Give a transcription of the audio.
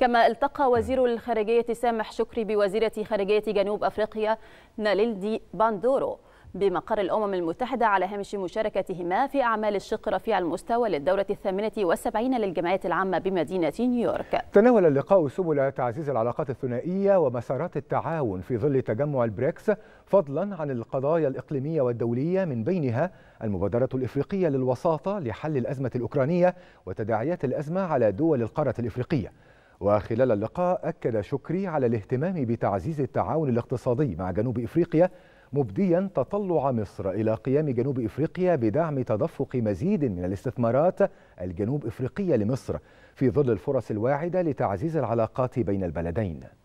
كما التقى وزير الخارجية سامح شكري بوزيرة خارجية جنوب أفريقيا ناليلدي باندورو بمقر الأمم المتحدة على هامش مشاركتهما في أعمال الشق رفيع المستوى للدورة الثامنة والسبعين للجمعية العامة بمدينة نيويورك تناول اللقاء سبل تعزيز العلاقات الثنائية ومسارات التعاون في ظل تجمع البريكس فضلا عن القضايا الإقليمية والدولية من بينها المبادرة الإفريقية للوساطة لحل الأزمة الأوكرانية وتداعيات الأزمة على دول القارة الإفريقية وخلال اللقاء أكد شكري على الاهتمام بتعزيز التعاون الاقتصادي مع جنوب إفريقيا مبديا تطلع مصر إلى قيام جنوب إفريقيا بدعم تدفق مزيد من الاستثمارات الجنوب إفريقية لمصر في ظل الفرص الواعدة لتعزيز العلاقات بين البلدين